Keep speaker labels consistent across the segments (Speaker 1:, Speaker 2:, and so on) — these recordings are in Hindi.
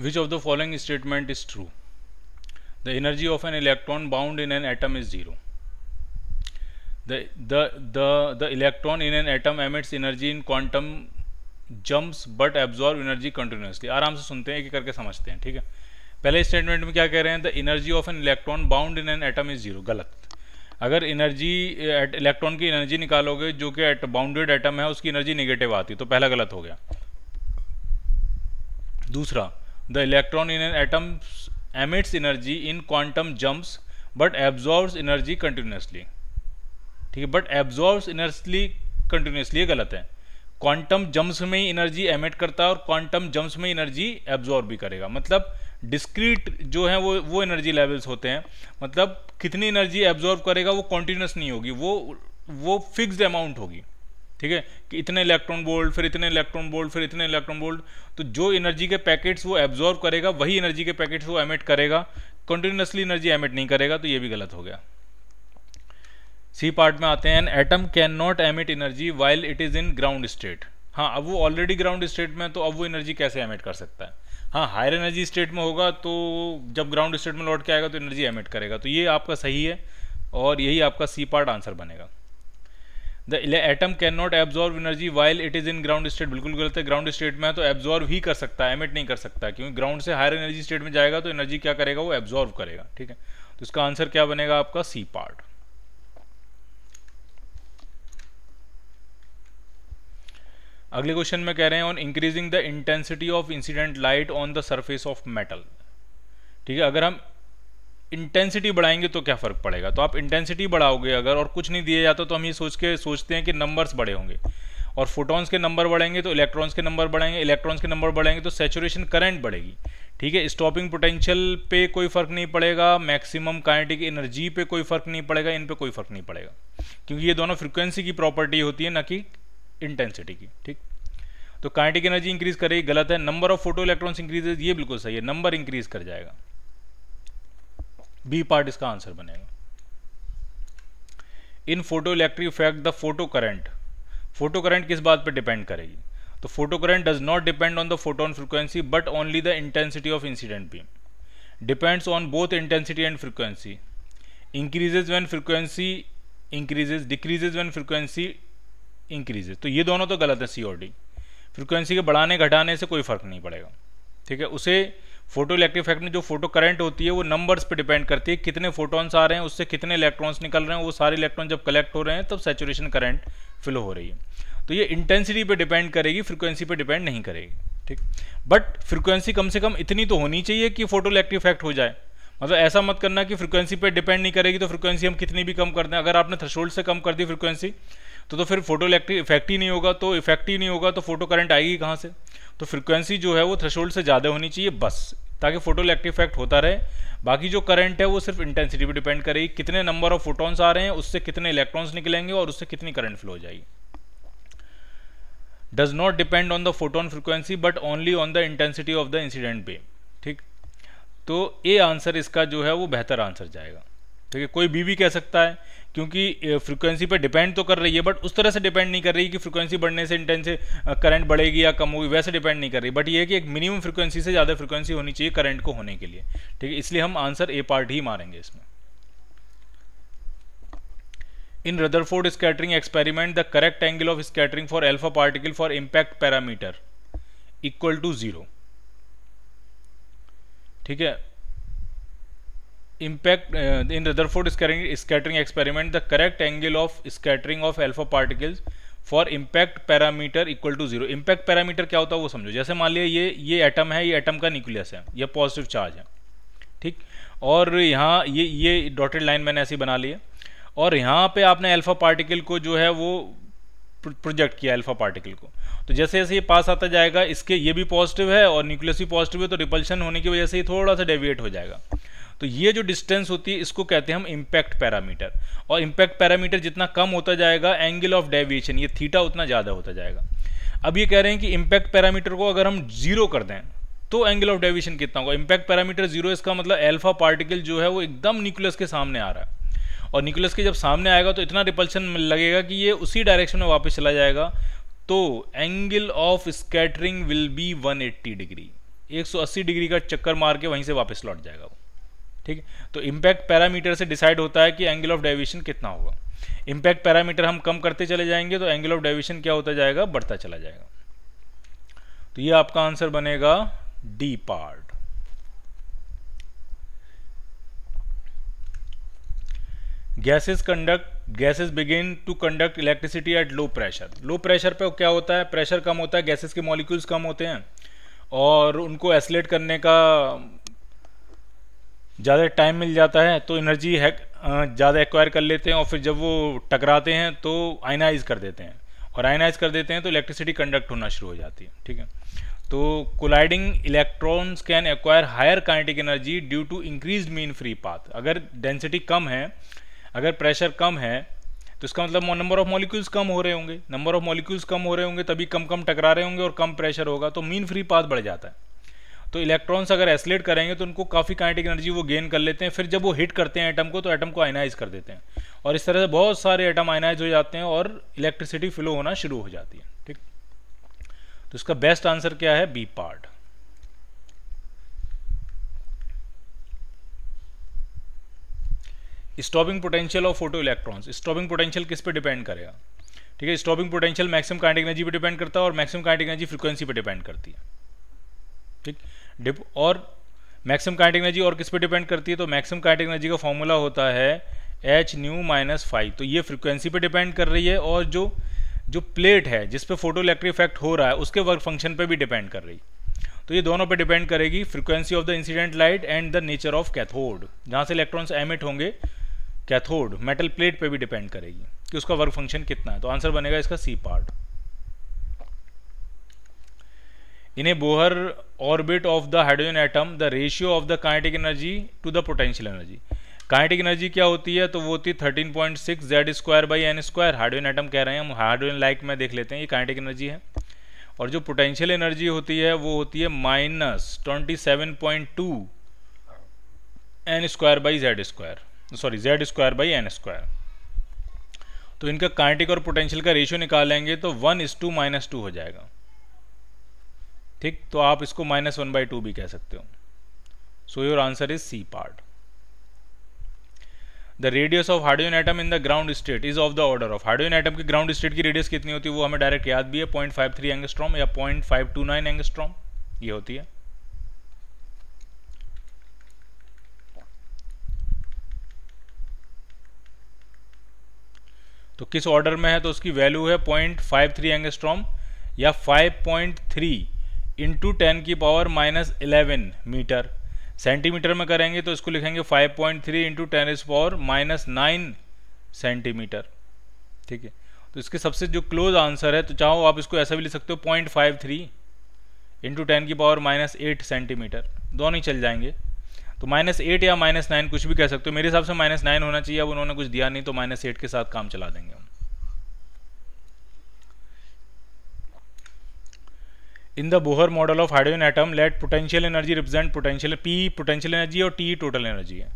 Speaker 1: which of the following statement is true the energy of an electron bound in an atom is zero the electron in an atom emits energy in quantum jumps but absorb energy continuously आराम से सुनते हैं एक एक करके समझते हैं ठीक है पहले स्टेटमेंट में क्या कह रहे हैं the energy of an electron bound in an atom is zero गलत अगर एनर्जी इलेक्ट्रॉन की एनर्जी निकालोगे जो कि एट बाउंडेड एटम है उसकी एनर्जी निगेटिव आती तो पहला गलत हो गया दूसरा the electron in an atoms emits energy in quantum jumps but absorbs energy continuously ठीक है बट एब्जॉर्ब्स एनर्जली कंटिन्यूसली गलत है क्वांटम जम्प्स में ही एनर्जी एमिट करता है और क्वांटम जम्प्स में एनर्जी एब्जॉर्ब भी करेगा मतलब डिस्क्रीट जो है वो वो एनर्जी लेवल्स होते हैं मतलब कितनी एनर्जी एब्जॉर्ब करेगा वो कॉन्टीन्यूस नहीं होगी वो वो फिक्स्ड अमाउंट होगी ठीक है कि इतने इलेक्ट्रॉन बोल्ड फिर इतने इलेक्ट्रॉन बोल्ड फिर इतने इलेक्ट्रॉन बोल्ड तो जो एनर्जी के पैकेट्स वो एब्जॉर्व करेगा वही एनर्जी के पैकेट्स वो एमिट करेगा कंटिन्यूसली एनर्जी एमिट नहीं करेगा तो ये भी गलत हो गया सी पार्ट में आते हैं an atom can not emit energy while it is in ground state हाँ अब वो ऑलरेडी ग्राउंड स्टेट में तो अब वो एनर्जी कैसे एमिट कर सकता है हाँ हायर एनर्जी स्टेट में होगा तो जब ग्राउंड स्टेट में लौट के आएगा तो एनर्जी एमिट करेगा तो ये आपका सही है और यही आपका सी पार्ट आंसर बनेगा the atom can not absorb energy while it is in ground state बिल्कुल गलत है ग्राउंड स्टेट में है तो एब्जॉर्व ही कर सकता है एमिट नहीं कर सकता क्योंकि ग्राउंड से हायर एनर्जी स्टेट में जाएगा तो एनर्जी क्या करेगा वो एब्जॉर्व करेगा ठीक है तो इसका आंसर क्या बनेगा आपका सी पार्ट अगले क्वेश्चन में कह रहे हैं on increasing the intensity of incident light on the surface of metal ठीक है अगर हम इंटेंसिटी बढ़ाएंगे तो क्या फ़र्क पड़ेगा तो आप इंटेंसिटी बढ़ाओगे अगर और कुछ नहीं दिया जाता तो हम ये सोच के सोचते हैं कि नंबर्स बड़े होंगे और फोटॉन्स के नंबर बढ़ेंगे तो इलेक्ट्रॉन्स के नंबर बढ़ेंगे इलेक्ट्रॉन्स के नंबर बढ़ेंगे तो सेचुरेशन करंट बढ़ेगी ठीक है स्टॉपिंग पोटेंशियल पे कोई फ़र्क नहीं पड़ेगा मैक्सिमम काइनेटिक एनर्जी पे कोई फ़र्क नहीं पड़ेगा इन पे कोई फ़र्क नहीं पड़ेगा क्योंकि ये दोनों फ्रिक्वेंसी की प्रॉपर्टी होती है ना कि इंटेंसिटी की ठीक तो काइनेटिक एनर्जी इंक्रीज करेगी गलत है number of photo electrons increase ये बिल्कुल सही है नंबर इंक्रीज कर जाएगा बी पार्ट इसका आंसर बनेगा in photo electric effect the photo current photo current किस बात पर डिपेंड करेगी तो photo current does not depend on the photon frequency but only the intensity of incident beam depends on both intensity and frequency increases when frequency increases decreases when frequency increases तो ये दोनों तो गलत है सी ओर डी फ्रिक्वेंसी के बढ़ाने घटाने से कोई फर्क नहीं पड़ेगा ठीक है उसे फोटो इलेक्ट्रिक इफेक्ट में जो फोटो करंट होती है वो नंबर्स पे डिपेंड करती है कितने फोटॉन्स आ रहे हैं उससे कितने इलेक्ट्रॉन्स निकल रहे हैं वो सारे इलेक्ट्रॉन जब कलेक्ट हो रहे हैं तब सेचुरेशन करंट फ्लो हो रही है तो ये इंटेंसिटी पे डिपेंड करेगी फ्रिक्वेंसी पे डिपेंड नहीं करेगी ठीक बट फ्रिक्वेंसी कम से कम इतनी तो होनी चाहिए कि फोटो इलेक्ट्रिक इफेक्ट हो जाए मतलब ऐसा मत करना कि फ्रिक्वेंसी पर डिपेंड नहीं करेगी तो फ्रिक्वेंसी हम कितनी भी कम कर दें अगर आपने थ्रेशोल्ड से कम कर दी फ्रिक्वेंसी तो तो फिर फोटो इलेक्ट्रिक इफेक्ट ही नहीं होगा तो इफेक्ट ही नहीं होगा तो फोटो करंट आएगी कहाँ से तो फ्रिक्वेंसी जो है वो थ्रेशोल्ड से ज़्यादा होनी चाहिए बस ताकि फोटो इलेक्ट्रिक इफेक्ट होता रहे बाकी जो करंट है वो सिर्फ इंटेंसिटी पर डिपेंड करेगी कितने नंबर ऑफ फोटॉन्स आ रहे हैं उससे कितने इलेक्ट्रॉन्स निकलेंगे और उससे कितनी करंट फ्लो हो जाएगी does not depend on the photon frequency but only on the intensity of the incident पे ठीक तो ए आंसर इसका जो है वो बेहतर आंसर जाएगा ठीक है कोई बी भी कह सकता है क्योंकि फ्रीक्वेंसी पर डिपेंड तो कर रही है बट उस तरह से डिपेंड नहीं कर रही कि फ्रीक्वेंसी बढ़ने से इंटेंस करंट बढ़ेगी या कम होगी वैसे डिपेंड नहीं कर रही बट ये कि एक मिनिमम फ्रीक्वेंसी से ज़्यादा फ्रीक्वेंसी होनी चाहिए करंट को होने के लिए ठीक है इसलिए हम आंसर ए पार्ट ही मारेंगे इसमें in Rutherford scattering experiment the correct angle of scattering for alpha particle for impact parameter equal to zero ठीक है impact in Rutherford scattering scattering, scattering experiment the correct angle of scattering of alpha for impact parameter equal to zero impact parameter क्या होता है वो समझो जैसे मान लिया ये ये एटम है ये एटम का न्यूक्लियस है ये पॉजिटिव चार्ज है ठीक और यहाँ ये ये डॉटेड लाइन मैंने ऐसी बना ली है और यहाँ पे आपने अल्फा पार्टिकल को जो है वो प्रोजेक्ट किया अल्फा पार्टिकल को तो जैसे जैसे ये पास आता जाएगा इसके ये भी पॉजिटिव है और न्यूक्लियस भी पॉजिटिव है तो रिपल्शन होने की वजह से ये थोड़ा सा डेविएट हो जाएगा तो ये जो डिस्टेंस होती है इसको कहते हैं हम इम्पैक्ट पैरामीटर और इम्पैक्ट पैरामीटर जितना कम होता जाएगा एंगल ऑफ डेविएशन ये थीटा उतना ज़्यादा होता जाएगा अब ये कह रहे हैं कि इम्पैक्ट पैरामीटर को अगर हम जीरो कर दें तो एंगल ऑफ डेविएशन कितना होगा इम्पैक्ट पैरामीटर जीरो इसका मतलब एल्फा पार्टिकल जो है वो एकदम न्यूक्लियस के सामने आ रहा है और न्यूक्लियस के जब सामने आएगा तो इतना रिपल्शन लगेगा कि ये उसी डायरेक्शन में वापस चला जाएगा तो angle of scattering will be 180 degree 180 degree का चक्कर मार के वहीं से वापस लौट जाएगा वो ठीक तो इम्पैक्ट पैरामीटर से डिसाइड होता है कि एंगल ऑफ डाइविशन कितना होगा इम्पैक्ट पैरामीटर हम कम करते चले जाएंगे तो एंगल ऑफ डाइविशन क्या होता जाएगा बढ़ता चला जाएगा तो ये आपका आंसर बनेगा D part gases conduct gases begin to conduct electricity at low pressure low pressure पे क्या होता है प्रेशर कम होता है गैसेस के मॉलिक्यूल्स कम होते हैं और उनको एसलेट करने का ज़्यादा टाइम मिल जाता है तो एनर्जी है ज़्यादा एक्वायर कर लेते हैं और फिर जब वो टकराते हैं तो आयनाइज कर देते हैं और आयनाइज कर देते हैं तो इलेक्ट्रिसिटी कंडक्ट होना शुरू हो जाती है ठीक है तो colliding electrons can acquire higher kinetic energy due to increase mean free path अगर डेंसिटी कम है अगर प्रेशर कम है तो इसका मतलब नंबर ऑफ मॉलिक्यूल्स कम हो रहे होंगे नंबर ऑफ मॉलिक्यूल्स कम हो रहे होंगे तभी कम कम टकरा रहे होंगे और कम प्रेशर होगा तो मीन फ्री पाथ बढ़ जाता है तो इलेक्ट्रॉन्स अगर एसलेट करेंगे तो उनको काफ़ी काइनेटिक एनर्जी वो गेन कर लेते हैं फिर जब वो हिट करते हैं एटम को तो एटम को आयनाइज कर देते हैं और इस तरह से बहुत सारे एटम आयनाइज हो जाते हैं और इलेक्ट्रिसिटी फ्लो होना शुरू हो जाती है ठीक तो इसका बेस्ट आंसर क्या है B part stopping potential of photo electrons stopping potential किस पे डिपेंड करेगा ठीक है stopping potential maximum kinetic energy पे डिपेंड करता है और मैक्सिमम काइनेटिक एनर्जी फ्रीक्वेंसी पे डिपेंड करती है ठीक डिप और मैक्सिमम काइनेटिक एनर्जी और किस पे डिपेंड करती है तो मैक्सिमम काइनेटिक एनर्जी का फॉर्मूला होता है एच न्यू माइनस फाइव तो ये फ्रिक्वेंसी पे डिपेंड कर रही है और जो जो प्लेट है जिस पे फोटो इलेक्ट्रिक इफेक्ट हो रहा है उसके वर्क फंक्शन पे भी डिपेंड कर रही है तो ये दोनों पे डिपेंड करेगी frequency of the incident light and the nature of cathode जहाँ से इलेक्ट्रॉन्स एमिट होंगे कैथोड मेटल प्लेट पे भी डिपेंड करेगी कि उसका वर्क फंक्शन कितना है तो आंसर बनेगा इसका सी पार्ट इन्हें Bohr orbit of the hydrogen hydrogen the ratio of the the energy to the potential energy energy kinetic energy क्या होती है तो वो होती है thirteen point six Z square by N square hydrogen atom कह रहे हैं हम हाइड्रोजन लाइक में देख लेते हैं ये काइनेटिक एनर्जी है और जो पोटेंशियल एनर्जी होती है वो होती है minus twenty seven point two N square by Z square sorry Z square by N square तो इनका काइनेटिक और पोटेंशियल का रेशियो निकालेंगे तो वन इस टू माइनस टू हो जाएगा ठीक तो आप इसको माइनस वन बाई टू भी कह सकते हो so your answer is C part the radius of hydrogen atom in the ground state is of the order of hydrogen atom की ग्राउंड स्टेट की रेडियस कितनी होती है वो हमें डायरेक्ट याद भी है पॉइंट फाइव थ्री एंगस्ट्रॉम या point five two nine angstrom ये होती है तो किस ऑर्डर में है तो उसकी वैल्यू है पॉइंट फाइव थ्री एंगस्ट्रॉम या five point three into ten की power minus eleven metre centimetre में करेंगे तो इसको लिखेंगे five point three into ten is power minus nine centimetre ठीक है तो इसके सबसे जो क्लोज आंसर है तो चाहो आप इसको ऐसा भी लिख सकते हो point five three into ten की पावर माइनस एट सेंटीमीटर दोनों ही चल जाएंगे तो माइनस एट या माइनस नाइन कुछ भी कह सकते हो मेरे हिसाब से माइनस नाइन होना चाहिए अब उन्होंने कुछ दिया नहीं तो माइनस एट के साथ काम चला देंगे in the Bohr model of hydrogen atom let potential energy represent potential P potential energy और टी टोटल एनर्जी है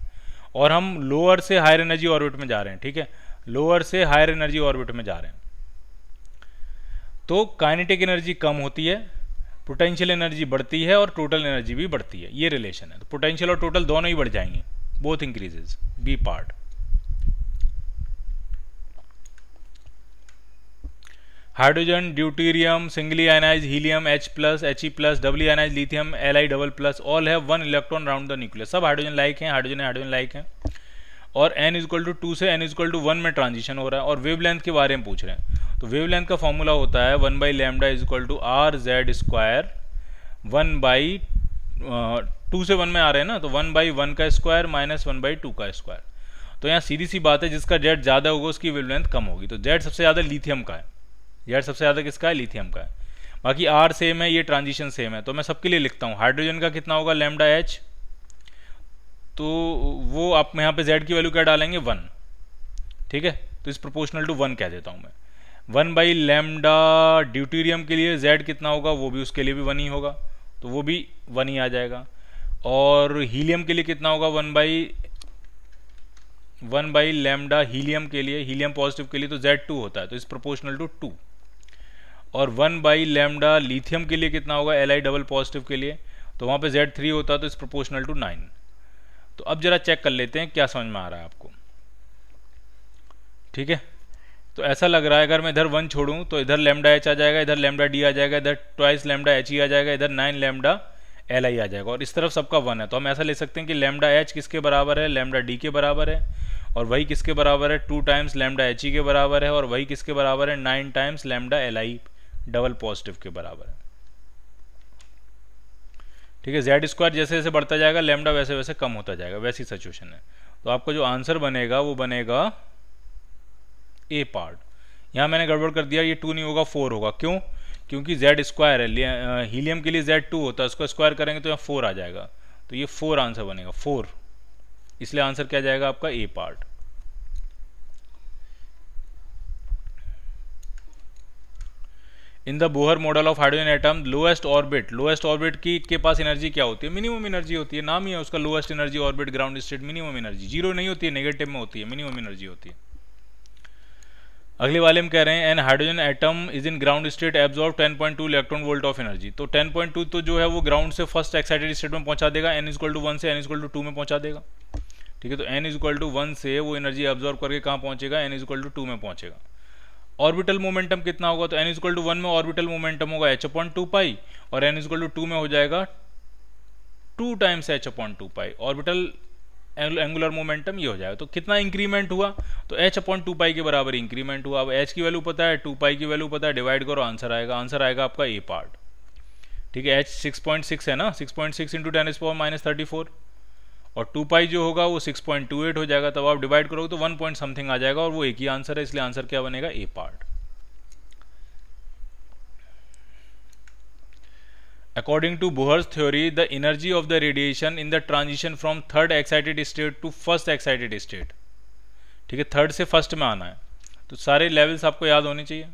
Speaker 1: और हम लोअर से हायर एनर्जी ऑर्बिट में जा रहे हैं ठीक है लोअर से हायर एनर्जी ऑर्बिट में जा रहे हैं तो काइनेटिक एनर्जी कम होती है पोटेंशियल एनर्जी बढ़ती है और टोटल एनर्जी भी बढ़ती है ये रिलेशन है तो पोटेंशियल और टोटल दोनों ही बढ़ जाएंगे both increases B part hydrogen deuterium singly ionise helium H plus H E plus doubly ionise lithium L I double plus all है one electron round the nucleus सब हाइड्रोजन लाइक हैं हाइड्रोजन हाइड्रोजन लाइक हैं और एन इजक्ल टू टू से एन इजक्ल टू वन में ट्रांजिशन हो रहा है और लेंथ के बारे में पूछ रहे हैं तो लेंथ का फॉर्मूला होता है one by lambda equal to R Z square one by two से वन में आ रहे हैं ना तो वन बाई वन का square minus one by two का स्क्वायर तो यहाँ सीधी सी बात है जिसका जेड ज़्यादा होगा उसकी लेंथ कम होगी तो जेड सबसे ज़्यादा लिथियम का है जेड सबसे ज़्यादा किसका है लिथियम का है बाकी आर सेम है ये ट्रांजिशन सेम है तो मैं सबके लिए लिखता हूँ हाइड्रोजन का कितना होगा लेमडा एच तो वो आप यहाँ पे जेड की वैल्यू क्या डालेंगे वन ठीक है तो इस प्रोपोर्शनल टू वन कह देता हूँ मैं वन बाई लेमडा ड्यूटीरियम के लिए जेड कितना होगा वो भी उसके लिए भी वन ही होगा तो वो भी वन ही आ जाएगा और हीलियम के लिए कितना होगा one by one by lambda helium के लिए हीलियम पॉजिटिव के लिए तो जेड टू होता है तो इस प्रोपोर्शनल टू टू और वन बाई लेमडा लिथियम के लिए कितना होगा एल आई डबल पॉजिटिव के लिए तो वहाँ पे जेड थ्री होता तो इस प्रोपोर्शनल टू नाइन तो अब ज़रा चेक कर लेते हैं क्या समझ में आ रहा है आपको ठीक है तो ऐसा लग रहा है अगर मैं इधर वन छोड़ूँ तो इधर लेमडा एच आ जाएगा इधर लेमडा डी आ जाएगा इधर ट्वाइस लेमडा एच ई आ जाएगा इधर नाइन लेमडा एल आई आ जाएगा और इस तरफ सबका वन है तो हम ऐसा ले सकते हैं कि लेमडा एच किसके बराबर है लेमडा डी के बराबर है और वही किसके बराबर है two times lambda H E के बराबर है और वही किसके बराबर है nine times lambda L I double positive के बराबर है ठीक है जेड स्क्वायर जैसे जैसे बढ़ता जाएगा लेमडा वैसे वैसे कम होता जाएगा वैसी सिचुएशन है तो आपका जो आंसर बनेगा वो बनेगा ए पार्ट यहां मैंने गड़बड़ कर दिया ये टू नहीं होगा फोर होगा क्यों क्योंकि जेड स्क्वायर है हीलियम के लिए जेड टू होता है उसको स्क्वायर करेंगे तो यहाँ फोर आ जाएगा तो ये फोर आंसर बनेगा फोर इसलिए आंसर क्या जाएगा आपका A part in the Bohr model of hydrogen atom lowest orbit lowest orbit की के पास एनर्जी क्या होती है मिनिमम एनर्जी होती है नाम ही है उसका lowest energy orbit ground state minimum energy zero नहीं होती है नेगेटिव में होती है मिनिमम एनर्जी होती है अगले वाले हम कह रहे हैं an hydrogen atom is in ground state absorb 10.2 electron volt of energy तो 10.2 तो जो है वो ग्राउंड से फर्स्ट एक्साइटेड स्टेट में पहुंचा देगा एन इजक्ल टू वन से एन इजक्ल टू टू में पहुंचा देगा ठीक है तो एन इजक्ल टू वन से वो एनर्जी एब्जॉर्व करके कहाँ पहुंचेगा एन इजक्वल टू टू में पहुंचेगा ऑर्बिटल मोमेंटम कितना होगा तो एन इजक्वल टू वन में ऑर्बिटल मोमेंटम होगा एच अपॉन टू पाई और एन इजक्वल टू टू में हो जाएगा two times H upon two pi orbital angular momentum ये हो जाएगा तो कितना इंक्रीमेंट हुआ तो एच अपॉन टू पाई के बराबर इंक्रीमेंट हुआ अब एच की वैल्यू पता है टू पाई की वैल्यू पता है डिवाइड करो आंसर आएगा आंसर आएगा आपका ए पार्ट ठीक है एच सिक्स पॉइंट सिक्स है ना six point six into ten is power minus thirty four और टू पाई जो होगा वो सिक्स पॉइंट टू एट हो जाएगा तब आप डिवाइड करोगे तो वन पॉइंट समथिंग आ जाएगा और वो एक ही आंसर है इसलिए आंसर क्या बनेगा A part according to Bohr's theory the energy of the radiation in the transition from third excited state to first excited state ठीक है थर्ड से फर्स्ट में आना है तो सारे लेवल्स आपको याद होने चाहिए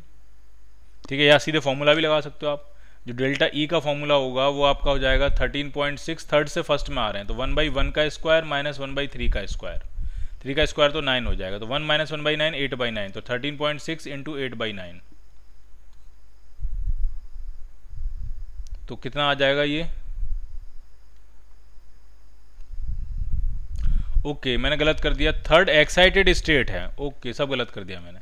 Speaker 1: ठीक है या सीधे फॉर्मूला भी लगा सकते हो आप जो डेल्टा ई e का फॉर्मूला होगा वो आपका हो जाएगा 13.6 थर्ड से फर्स्ट में आ रहे हैं तो वन बाई वन का square minus one by three का स्क्वायर थ्री का स्क्वायर तो नाइन हो जाएगा तो one minus one by nine eight by nine तो thirteen point six into eight by nine तो कितना आ जाएगा ये ओके okay, मैंने गलत कर दिया थर्ड एक्साइटेड स्टेट है ओके okay, सब गलत कर दिया मैंने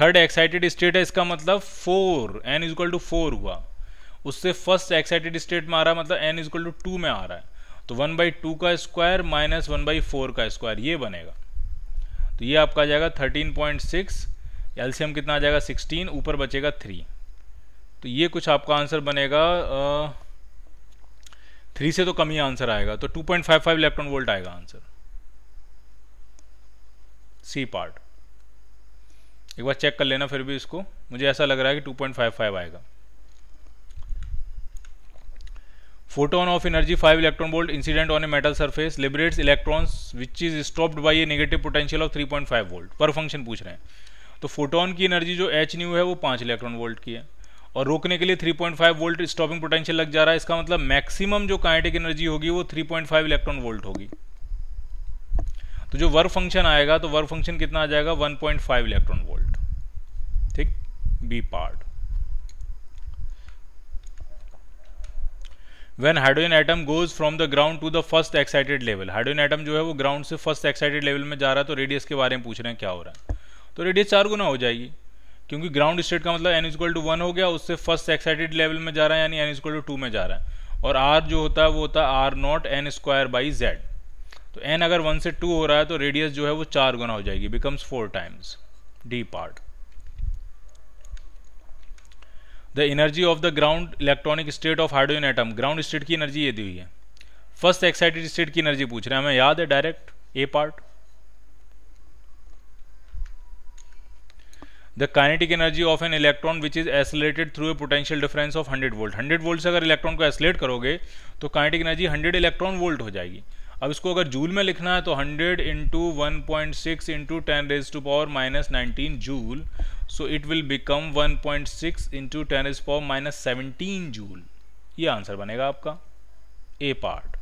Speaker 1: थर्ड एक्साइटेड स्टेट है इसका मतलब four N equal to four हुआ उससे फर्स्ट एक्साइटेड स्टेट में आ रहा है मतलब एन इजक्वल टू टू में आ रहा है तो वन बाई टू का square minus one by four का स्क्वायर ये बनेगा तो ये आपका आ जाएगा थर्टीन पॉइंट सिक्स एल्शियम कितना आ जाएगा सिक्सटीन ऊपर बचेगा थ्री तो ये कुछ आपका आंसर बनेगा थ्री से तो कम ही आंसर आएगा तो two point five five electron volt आएगा आंसर सी पार्ट एक बार चेक कर लेना फिर भी इसको मुझे ऐसा लग रहा है कि टू पॉइंट फाइव फाइव आएगा photon of energy five electron volt incident on a metal surface liberates surface which is stopped by a negative potential of three point five volt पर फंक्शन पूछ रहे हैं तो फोटोन की एनर्जी जो एच न्यू है वो पाँच इलेक्ट्रॉन वोल्ट की है और रोकने के लिए three point five volt stopping potential लग जा रहा है इसका मतलब मैक्सिमम जो काइनेटिक एनर्जी होगी वो three point five electron volt होगी तो जो वर्क फंक्शन आएगा तो वर्क फंक्शन कितना आ जाएगा one point five electron volt ठीक B part when hydrogen atom goes from the ground to the first excited level hydrogen atom जो है वो ग्राउंड से फर्स्ट एक्साइटेड लेवल में जा रहा है तो रेडियस के बारे में पूछ रहे हैं क्या हो रहा है तो रेडियस चार गुना हो जाएगी क्योंकि ग्राउंड स्टेट का मतलब एन इजक्वल टू वन हो गया उससे फर्स्ट एक्साइटेड लेवल में जा रहा है यानी एन इजक्ल टू टू में जा रहा है और आर जो होता है वो होता है R not N square by Z तो एन अगर वन से टू हो रहा है तो रेडियस जो है वो चार गुना हो जाएगी becomes four times D part the energy of the ground electronic state of hydrogen atom ground state की एनर्जी ये दी हुई है फर्स्ट एक्साइटेड स्टेट की एनर्जी पूछ रहे हैं हमें याद है direct A part the kinetic energy of an electron which is accelerated through a potential difference of 100 volt 100 volt से अगर इलेक्ट्रॉन को एसलेट करोगे तो काइनेटिक एनर्जी 100 इलेक्ट्रॉन वोल्ट हो जाएगी अब इसको अगर जूल में लिखना है तो 100 into one point six into ten raise to power minus nineteen joule so it will become 1.6 point six into ten is for minus seventeen joule ये आंसर बनेगा आपका ए पार्ट